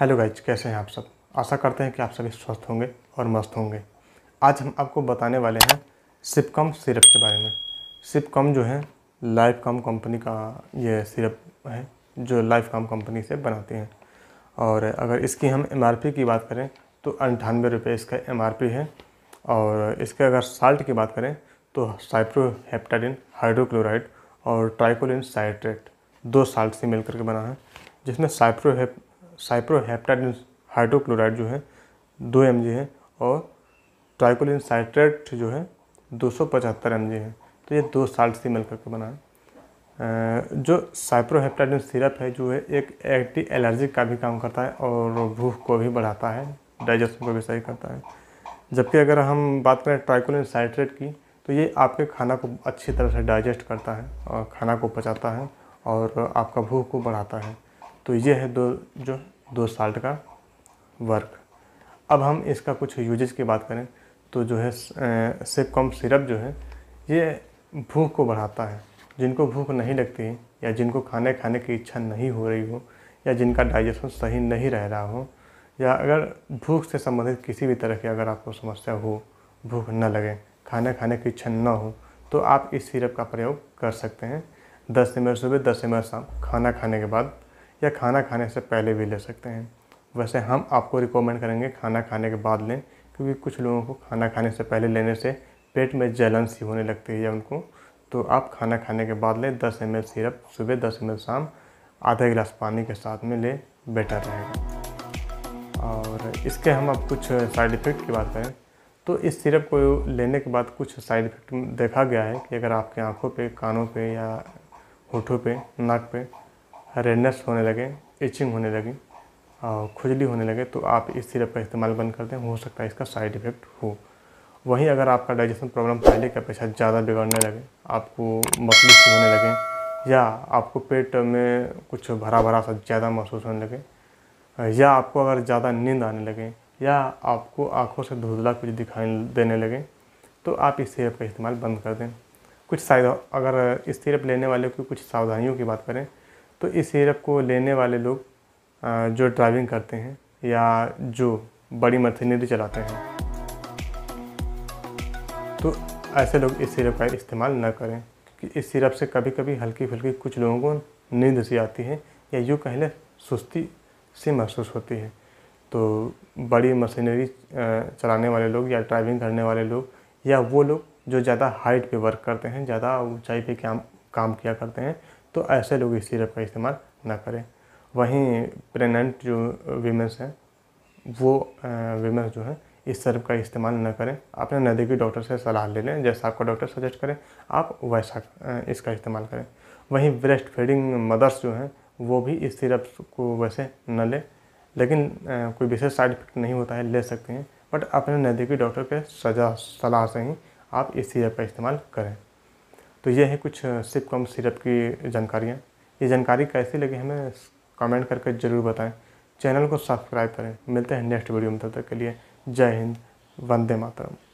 hello guys कैसे हैं आप सब आशा करते हैं कि आप सभी स्वस्थ होंगे और मस्त होंगे आज हम आपको बताने वाले हैं सिपकम सिरप के बारे में सिपकम जो है लाइफ कम कंपनी का ये सिरप है जो लाइफ कम कंपनी से बनाती हैं और अगर इसकी हम एम की बात करें तो अंठानवे रुपये इसका एम है और इसके अगर साल्ट की बात करें तो साइप्रोहेप्टाडिन हाइड्रोक्लोराइड और ट्राइकोलिन साइट्रेट दो साल्ट से मिल के बना है जिसमें साइप्रोहेप साइप्रोहेप्टाडिन हाइड्रोक्लोराइड जो है दो एम है और ट्राइकोलिन साइट्रेट जो है दो सौ पचहत्तर एम है तो ये दो साल्ट से मिलकर के बना है जो साइप्रोहेप्टाडिन सिरप है जो है एक एंटी एलर्जिक का भी काम करता है और भूख को भी बढ़ाता है डाइजेशन को भी सही करता है जबकि अगर हम बात करें ट्राइकोलिन साइट्रेट की तो ये आपके खाना को अच्छी तरह से डाइजेस्ट करता है और खाना को पचाता है और आपका भूख को बढ़ाता है तो ये है दो जो दो साल का वर्क अब हम इसका कुछ यूजेज की बात करें तो जो है सेपकॉम सिरप जो है ये भूख को बढ़ाता है जिनको भूख नहीं लगती या जिनको खाने खाने की इच्छा नहीं हो रही हो या जिनका डाइजेशन सही नहीं रह रहा हो या अगर भूख से संबंधित किसी भी तरह की अगर आपको समस्या हो भूख न लगे खाना खाने की इच्छा न हो तो आप इस सिरप का प्रयोग कर सकते हैं दस एम सुबह दस एम शाम खाना खाने के बाद या खाना खाने से पहले भी ले सकते हैं वैसे हम आपको रिकमेंड करेंगे खाना खाने के बाद लें क्योंकि कुछ लोगों को खाना खाने से पहले लेने से पेट में जलन सी होने लगती है या उनको तो आप खाना खाने के बाद लें दस एम सिरप सुबह दस एम शाम आधा गिलास पानी के साथ में ले बेटर रहेगा और इसके हम अब कुछ साइड इफ़ेक्ट की बात करें तो इस सिरप को लेने के बाद कुछ साइड इफ़ेक्ट देखा गया है कि अगर आपके आँखों पे कानों पे या होठों पे नाक पे रेडनेस होने लगे इचिंग होने लगे खुजली होने लगे तो आप इस सिरप का इस्तेमाल बंद कर दें हो सकता है इसका साइड इफ़ेक्ट हो वहीं अगर आपका डाइजेशन प्रॉब्लम पहले के अपेक्षा ज़्यादा बिगड़ने लगे आपको मसली सी होने लगे या आपको पेट में कुछ भरा भरा सा ज़्यादा महसूस होने लगे या आपको अगर ज़्यादा नींद आने लगे या आपको आँखों से धुंधला कुछ दिखाई देने लगे तो आप इस सिरप का इस्तेमाल बंद कर दें कुछ साइड अगर इस सिरप लेने वाले की कुछ सावधानियों की बात करें तो इस सिरप को लेने वाले लोग जो ड्राइविंग करते हैं या जो बड़ी मशीनरी चलाते हैं तो ऐसे लोग इस सिरप का इस्तेमाल ना करें क्योंकि इस सिरप से कभी कभी हल्की फुल्की कुछ लोगों को नींद सी आती है या यूँ कह लें सुस्ती सी महसूस होती है तो बड़ी मशीनरी चलाने वाले लोग या ड्राइविंग करने वाले लोग या वो लोग जो ज़्यादा हाइट पे वर्क करते हैं ज़्यादा ऊंचाई पे काम काम किया करते हैं तो ऐसे लोग इस सिरप का इस्तेमाल ना करें वहीं प्रेगनेंट जो वीमेंस हैं वो वीमेंस जो हैं इस सर्व का इस्तेमाल न करें अपने नज़दीकी डॉक्टर से सलाह ले लें जैसा आपका डॉक्टर सजेस्ट करें आप वैसा इसका इस्तेमाल करें वहीं ब्रेस्ट फीडिंग मदर्स जो हैं वो भी इस सिरप को वैसे न लें लेकिन कोई विशेष साइड इफेक्ट नहीं होता है ले सकते हैं बट अपने नज़दीकी डॉक्टर के सजा सलाह से ही आप इस सिरप का इस्तेमाल करें तो ये हैं कुछ सिप कम सिरप की जानकारियाँ ये जानकारी कैसी लगी हमें कमेंट करके ज़रूर बताएं चैनल को सब्सक्राइब करें मिलते हैं नेक्स्ट वीडियो में तब तक के लिए जय हिंद वंदे मातरम